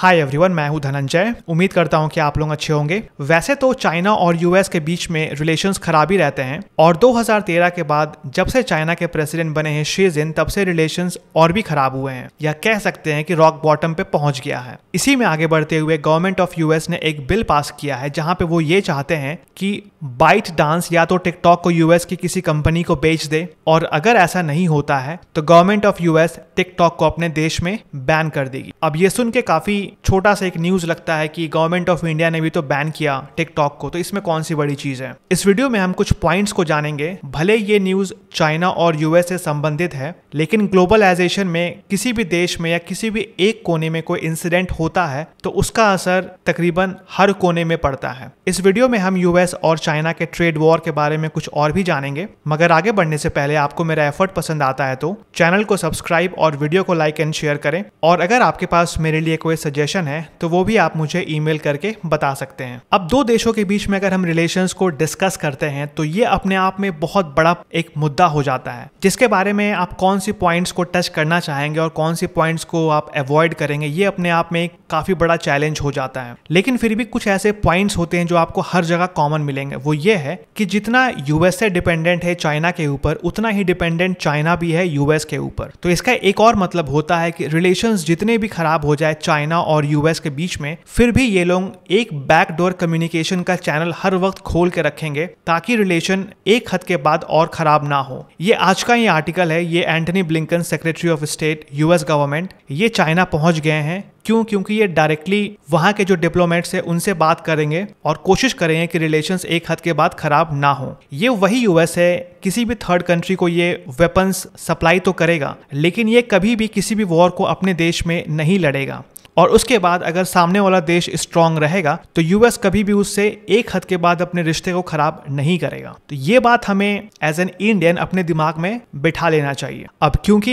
Hi everyone मैं हूं धनंजय उम्मीद करता हूं कि आप लोग अच्छे होंगे वैसे तो चाइना और यूएस के बीच में रिलेशंस खराब ही रहते हैं और 2013 के बाद जब से चाइना के प्रेसिडेंट बने हैं शी जिन तब से रिलेशंस और भी खराब हुए हैं या कह सकते हैं कि रॉक बॉटम पे पहुंच गया है इसी में आगे बढ़ते हुए गवर्नमेंट ऑफ यूएस ने एक बिल पास किया है जहां पे वो ये चाहते हैं कि बाइट डांस या तो टिकटॉक को यूएस की किसी कंपनी को बेच दे और अगर ऐसा नहीं होता है तो गवर्नमेंट ऑफ यूएस टिकटॉक को अपने देश में बैन कर देगी अब ये सुन के काफी छोटा सा एक न्यूज लगता है कि गवर्नमेंट ऑफ इंडिया ने भी तो बैन किया टिकटॉक को तो इसमें कौन सी बड़ी चीज है इस वीडियो में हम कुछ पॉइंट्स को जानेंगे भले ये न्यूज चाइना और यूएस से संबंधित है लेकिन ग्लोबलाइजेशन में किसी भी देश में या किसी भी एक कोने में कोई इंसिडेंट होता है तो उसका असर तकरीबन हर कोने में पड़ता है इस वीडियो में हम यूएस और चाइना के ट्रेड वॉर के बारे में कुछ और भी जानेंगे मगर आगे बढ़ने से पहले आपको मेरा एफर्ट पसंद आता है तो चैनल को सब्सक्राइब और वीडियो को लाइक एंड शेयर करें और अगर आपके पास मेरे लिए कोई सजेशन सजेशन है तो वो भी आप मुझे ईमेल करके बता सकते हैं अब दो देशों के बीच में अगर हम रिलेशन को डिस्कस करते हैं तो ये अपने आप में बहुत बड़ा एक मुद्दा हो जाता है जिसके बारे में आप कौन सी पॉइंट्स को टच करना चाहेंगे और कौन सी पॉइंट्स को आप अवॉइड करेंगे ये अपने आप में एक काफी बड़ा चैलेंज हो जाता है लेकिन फिर भी कुछ ऐसे पॉइंट्स होते हैं जो आपको हर जगह कॉमन मिलेंगे वो ये है कि जितना यूएसए डिपेंडेंट है चाइना के ऊपर उतना ही डिपेंडेंट चाइना भी है यूएस के ऊपर तो इसका एक और मतलब होता है कि रिलेशन जितने भी खराब हो जाए चाइना और यूएस के बीच में फिर भी ये लोग एक बैकडोर कम्युनिकेशन का चैनल हर वक्त खोल के रखेंगे ताकि रिलेशन एक हद के बाद और खराब ना हो ये आज का ये आर्टिकल है ये Antony Blinken secretary of state US government ये चाइना पहुंच गए हैं क्यों क्योंकि ये डायरेक्टली वहां के जो डिप्लोमेट्स हैं उनसे बात करेंगे और कोशिश करेंगे कि रिलेशंस एक हद के बाद खराब ना हो ये वही यूएस है किसी भी थर्ड कंट्री को ये वेपन्स सप्लाई तो करेगा लेकिन ये कभी भी किसी भी वॉर को अपने देश में नहीं लड़ेगा और उसके बाद अगर सामने वाला देश स्ट्रांग रहेगा तो यूएस कभी भी उससे एक हद के बाद अपने रिश्ते को खराब नहीं करेगा तो ये बात हमें एज एन इंडियन अपने दिमाग में बिठा लेना चाहिए अब क्योंकि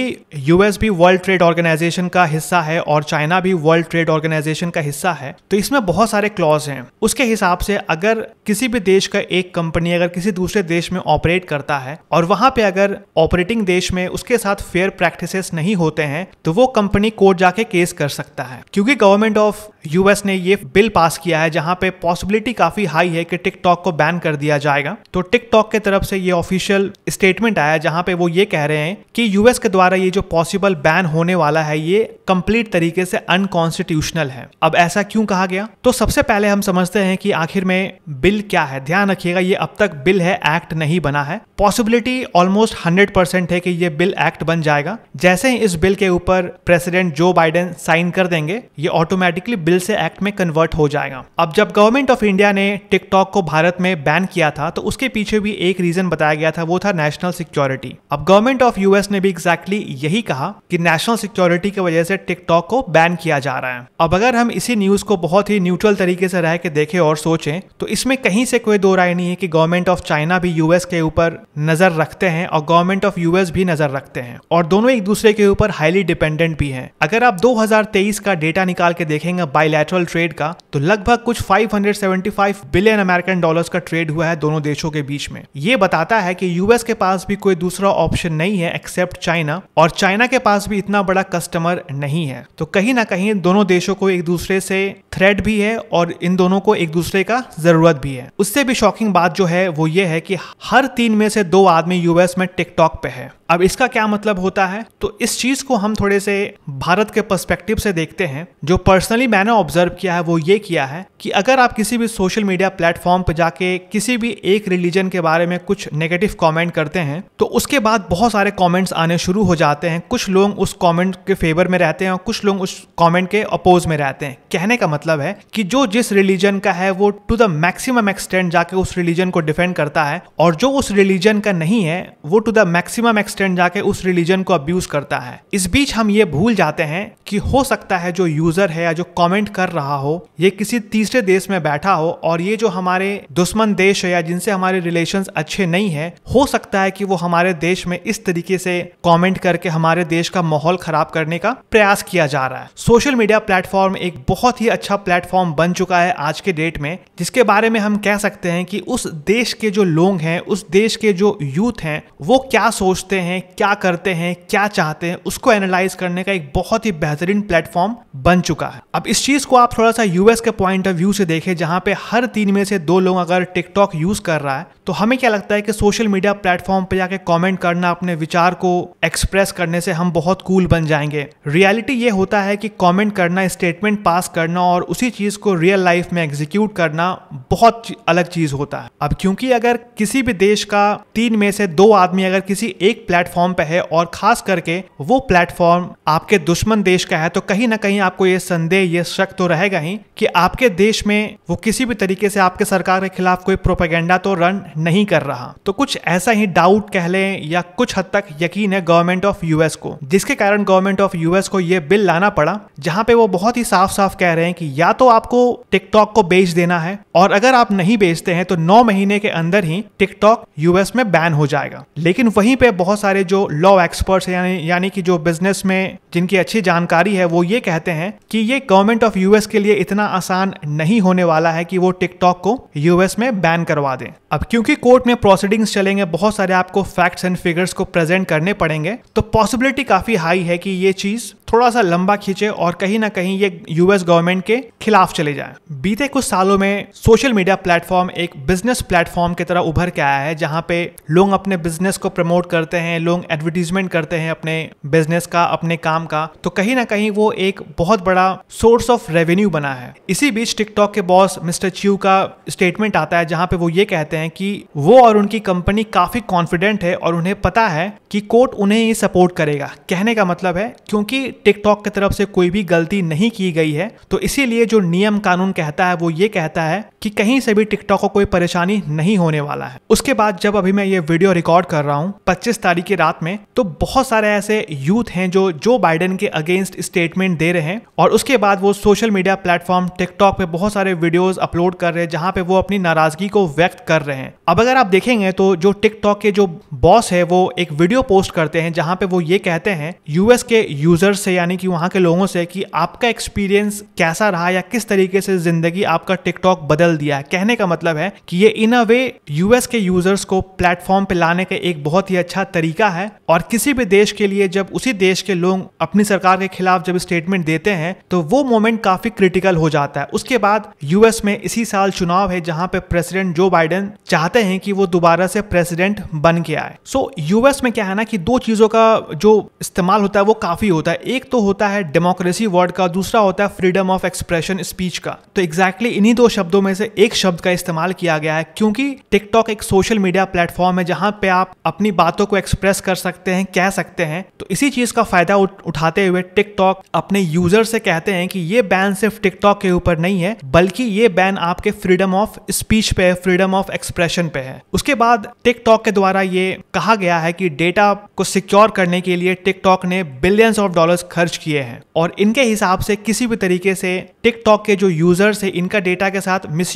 यूएस भी वर्ल्ड ट्रेड ऑर्गेनाइजेशन का हिस्सा है और चाइना भी वर्ल्ड ट्रेड ऑर्गेनाइजेशन का हिस्सा है तो इसमें बहुत सारे क्लॉज हैं उसके हिसाब से अगर किसी भी देश का एक कंपनी अगर किसी दूसरे देश में ऑपरेट करता है और वहां पे अगर ऑपरेटिंग देश में उसके साथ फेयर प्रैक्टिसेस नहीं होते हैं तो वो कंपनी कोर्ट जाके केस कर सकता है क्योंकि गवर्नमेंट ऑफ यूएस ने ये बिल पास किया है जहां पे पॉसिबिलिटी काफी हाई है कि टिकटॉक को बैन कर दिया जाएगा तो टिकटॉक के तरफ से ये ऑफिशियल स्टेटमेंट आया जहां पे वो ये कह रहे हैं कि यूएस के द्वारा ये जो पॉसिबल बैन होने वाला है ये कंप्लीट तरीके से अनकॉन्स्टिट्यूशनल है अब ऐसा क्यों कहा गया तो सबसे पहले हम समझते हैं कि आखिर में बिल क्या है ध्यान रखिएगा ये अब तक बिल है एक्ट नहीं बना है पॉसिबिलिटी ऑलमोस्ट हंड्रेड परसेंट है कि ये बिल एक्ट बन जाएगा जैसे ही इस बिल के ऊपर प्रेसिडेंट जो बाइडेन साइन कर देंगे ये ऑटोमेटिकली बिल बिल से एक्ट में कन्वर्ट हो जाएगा अब जब गवर्नमेंट ऑफ इंडिया ने टिकटॉक को भारत में बैन किया था तो उसके पीछे भी एक रीजन बताया गया था वो था नेशनल सिक्योरिटी अब गवर्नमेंट ऑफ यूएस ने भी एग्जैक्टली exactly यही कहा कि नेशनल सिक्योरिटी की वजह से टिकटॉक को बैन किया जा रहा है अब अगर हम इसी न्यूज को बहुत ही न्यूट्रल तरीके से रह के देखें और सोचें तो इसमें कहीं से कोई दो राय नहीं है कि गवर्नमेंट ऑफ चाइना भी यूएस के ऊपर नजर रखते हैं और गवर्नमेंट ऑफ यूएस भी नजर रखते हैं और दोनों एक दूसरे के ऊपर हाईली डिपेंडेंट भी हैं अगर आप 2023 का डेटा निकाल के देखेंगे बाई बायलैटरल ट्रेड का तो लगभग कुछ 575 बिलियन अमेरिकन डॉलर्स का ट्रेड हुआ है दोनों देशों के बीच में ये बताता है कि यूएस के पास भी कोई दूसरा ऑप्शन नहीं है एक्सेप्ट चाइना और चाइना के पास भी इतना बड़ा कस्टमर नहीं है तो कहीं ना कहीं दोनों देशों को एक दूसरे से थ्रेड भी है और इन दोनों को एक दूसरे का जरूरत भी है उससे भी शॉकिंग बात जो है वो ये है कि हर तीन में से दो आदमी यूएस में टिकटॉक पे है अब इसका क्या मतलब होता है तो इस चीज को हम थोड़े से भारत के पर्सपेक्टिव से देखते हैं जो पर्सनली मैंने मैंने ऑब्जर्व किया है वो ये किया है कि अगर आप किसी भी सोशल मीडिया प्लेटफॉर्म पर जाके किसी भी एक रिलीजन के बारे में कुछ नेगेटिव कमेंट करते हैं तो उसके बाद बहुत सारे कमेंट्स आने शुरू हो जाते हैं कुछ लोग उस कमेंट के फेवर में रहते हैं और कुछ लोग उस कमेंट के अपोज में रहते हैं कहने का मतलब है कि जो जिस रिलीजन का है वो टू द मैक्सिमम एक्सटेंट जाके उस रिलीजन को डिफेंड करता है और जो उस रिलीजन का नहीं है वो टू द मैक्सिमम एक्सटेंट जाके उस रिलीजन को अब्यूज करता है इस बीच हम ये भूल जाते हैं कि हो सकता है जो यूजर है या जो कॉमेंट कमेंट कर रहा हो ये किसी तीसरे देश में बैठा हो और ये जो हमारे दुश्मन देश है या जिनसे हमारे रिलेशन अच्छे नहीं है हो सकता है कि वो हमारे देश में इस तरीके से कॉमेंट करके हमारे देश का माहौल खराब करने का प्रयास किया जा रहा है सोशल मीडिया प्लेटफॉर्म एक बहुत ही अच्छा प्लेटफॉर्म बन चुका है आज के डेट में जिसके बारे में हम कह सकते हैं कि उस देश के जो लोग हैं उस देश के जो यूथ हैं वो क्या सोचते हैं क्या करते हैं क्या चाहते हैं उसको एनालाइज करने का एक बहुत ही बेहतरीन प्लेटफॉर्म बन चुका है अब इस चीज़ को आप थोड़ा सा यूएस के पॉइंट ऑफ व्यू से देखें जहां पे हर तीन में से दो लोग अगर टिकटॉक यूज़ कर रहा है तो हमें क्या लगता है कि सोशल मीडिया प्लेटफॉर्म पे जाके कमेंट करना अपने विचार को एक्सप्रेस करने से हम बहुत कूल बन जाएंगे रियलिटी ये होता है कि कमेंट करना स्टेटमेंट पास करना और उसी चीज़ को रियल लाइफ में एग्जीक्यूट करना बहुत अलग चीज़ होता है अब क्योंकि अगर किसी भी देश का तीन में से दो आदमी अगर किसी एक प्लेटफॉर्म पे है और खास करके वो प्लेटफॉर्म आपके दुश्मन देश का है तो कहीं ना कहीं आपको ये संदेह ये शक तो रहेगा ही कि आपके देश में वो किसी भी तरीके से आपके सरकार के खिलाफ कोई प्रोपेगेंडा तो रन नहीं कर रहा तो कुछ ऐसा ही डाउट कह लें या कुछ हद तक यकीन है गवर्नमेंट ऑफ यूएस को जिसके कारण गवर्नमेंट ऑफ यूएस को ये बिल लाना पड़ा जहां पे वो बहुत ही साफ साफ कह रहे हैं कि या तो आपको टिकटॉक को बेच देना है और अगर आप नहीं बेचते हैं तो नौ महीने के अंदर ही टिकटॉक यूएस में बैन हो जाएगा लेकिन वहीं पे बहुत सारे जो लॉ एक्सपर्ट्स यानी यानी कि जो बिजनेस में जिनकी अच्छी जानकारी है वो ये कहते हैं कि ये गवर्नमेंट ऑफ यूएस के लिए इतना आसान नहीं होने वाला है कि वो टिकटॉक को यूएस में बैन करवा दें अब क्योंकि कोर्ट में प्रोसीडिंग्स चलेंगे बहुत सारे आपको फैक्ट्स एंड फिगर्स को प्रेजेंट करने पड़ेंगे तो पॉसिबिलिटी काफी हाई है कि ये चीज थोड़ा सा लंबा खींचे और कहीं ना कहीं ये यूएस गवर्नमेंट के खिलाफ चले जाए बीते कुछ सालों में सोशल मीडिया प्लेटफॉर्म एक बिजनेस प्लेटफॉर्म की तरह उभर के आया है जहाँ पे लोग अपने बिजनेस को प्रमोट करते हैं लोग एडवर्टीजमेंट करते हैं अपने बिजनेस का अपने काम का तो कहीं ना कहीं वो एक बहुत बड़ा सोर्स ऑफ रेवेन्यू बना है इसी बीच टिकटॉक के बॉस मिस्टर च्यू का स्टेटमेंट आता है जहाँ पे वो ये कहते हैं कि वो और उनकी कंपनी काफी कॉन्फिडेंट है और उन्हें पता है कि कोर्ट उन्हें ही सपोर्ट करेगा कहने का मतलब है क्योंकि टिकटॉक की तरफ से कोई भी गलती नहीं की गई है तो इसीलिए जो नियम कानून कहता है वो ये कहता है कि कहीं से भी टिकटॉक को कोई परेशानी नहीं होने वाला है उसके बाद जब अभी मैं ये वीडियो रिकॉर्ड कर रहा हूँ पच्चीस तारीख की रात में तो बहुत सारे ऐसे यूथ हैं जो जो बाइडेन के अगेंस्ट स्टेटमेंट दे रहे हैं और उसके बाद वो सोशल मीडिया प्लेटफॉर्म टिकटॉक पे बहुत सारे वीडियोस अपलोड कर रहे हैं जहां पे वो अपनी नाराजगी को व्यक्त कर रहे हैं अब अगर आप देखेंगे तो जो टिकटॉक के जो बॉस है वो एक वीडियो पोस्ट करते हैं जहां पे वो ये कहते हैं यूएस के यूजर्स से यानी कि वहाँ के लोगों से कि आपका एक्सपीरियंस कैसा रहा या किस तरीके से जिंदगी आपका टिकटॉक बदल दिया है कहने का मतलब है कि ये इन अ वे यूएस के यूजर्स को प्लेटफॉर्म पे लाने का एक बहुत ही अच्छा तरीका है और किसी भी देश के लिए जब उसी देश के लोग अपनी सरकार के खिलाफ जब स्टेटमेंट देते हैं तो वो मोमेंट काफी क्रिटिकल हो जाता है उसके बाद यूएस में इसी साल चुनाव है जहां पे प्रेसिडेंट जो बाइडेन चाहते हैं कि वो दोबारा से प्रेसिडेंट बन के आए सो so, यूएस में क्या है ना कि दो चीजों का जो इस्तेमाल होता है वो काफी होता है एक तो होता है डेमोक्रेसी वर्ड का दूसरा होता है फ्रीडम ऑफ एक्सप्रेशन स्पीच का तो एग्जैक्टली exactly इन्हीं दो शब्दों में से एक शब्द का इस्तेमाल किया गया है क्योंकि टिकटॉक एक सोशल मीडिया प्लेटफॉर्म है जहां पे आप अपनी बातों को एक्सप्रेस कर सकते हैं कह सकते हैं तो इसी चीज का फायदा उठाते हुए टिकटॉक अपने यूजर से कहते हैं कि ये बैन सिर्फ टिकटॉक के ऊपर नहीं है बल्कि ये बैन आपके फ्रीडम ऑफ स्पीच पे है फ्रीडम ऑफ एक्सप्रेशन पे है उसके बाद टिकटॉक के द्वारा ये कहा गया है कि डेटा को सिक्योर करने के लिए टिकटॉक ने बिलियंस ऑफ डॉलर्स खर्च किए हैं और इनके हिसाब से किसी भी तरीके से टिकटॉक के जो यूजर्स है इनका डेटा के साथ मिस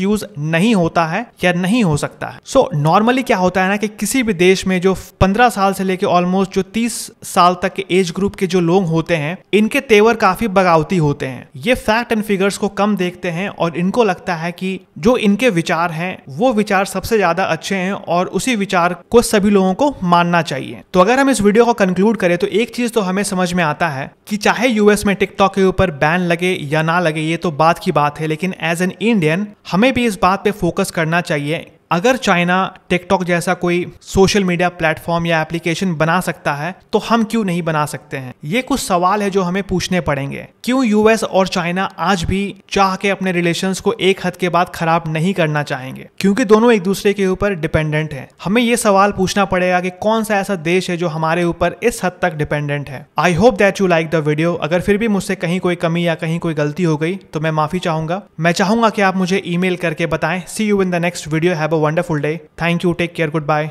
नहीं होता है या नहीं हो सकता है सो so, नॉर्मली क्या होता है ना कि किसी भी देश में जो पंद्रह साल से लेकर ऑलमोस्ट जो तीस साल तक के एज ग्रुप के जो लोग होते हैं इनके तेवर काफी बगावती होते हैं ये फैक्ट एंड फिगर्स को कम देखते हैं और इनको लगता है कि जो इनके विचार हैं वो विचार सबसे ज्यादा अच्छे हैं और उसी विचार को सभी लोगों को मानना चाहिए तो अगर हम इस वीडियो को कंक्लूड करें तो एक चीज तो हमें समझ में आता है कि चाहे यूएस में टिकटॉक के ऊपर बैन लगे या ना लगे ये तो बात की बात है लेकिन एज एन इंडियन हमें भी इस बात पे फोकस करना चाहिए अगर चाइना टिकटॉक जैसा कोई सोशल मीडिया प्लेटफॉर्म या एप्लीकेशन बना सकता है तो हम क्यों नहीं बना सकते हैं ये कुछ सवाल है जो हमें पूछने पड़ेंगे क्यों यूएस और चाइना आज भी चाह के अपने रिलेशंस को एक हद के बाद खराब नहीं करना चाहेंगे क्योंकि दोनों एक दूसरे के ऊपर डिपेंडेंट है हमें ये सवाल पूछना पड़ेगा कि कौन सा ऐसा देश है जो हमारे ऊपर इस हद तक डिपेंडेंट है I hope that you like the video अगर फिर भी मुझसे कहीं कोई कमी या कहीं कोई गलती हो गई तो मैं माफी चाहूंगा मैं चाहूंगा कि आप मुझे ईमेल करके बताएं see you in the next video have wonderful day. Thank you. Take care. Goodbye.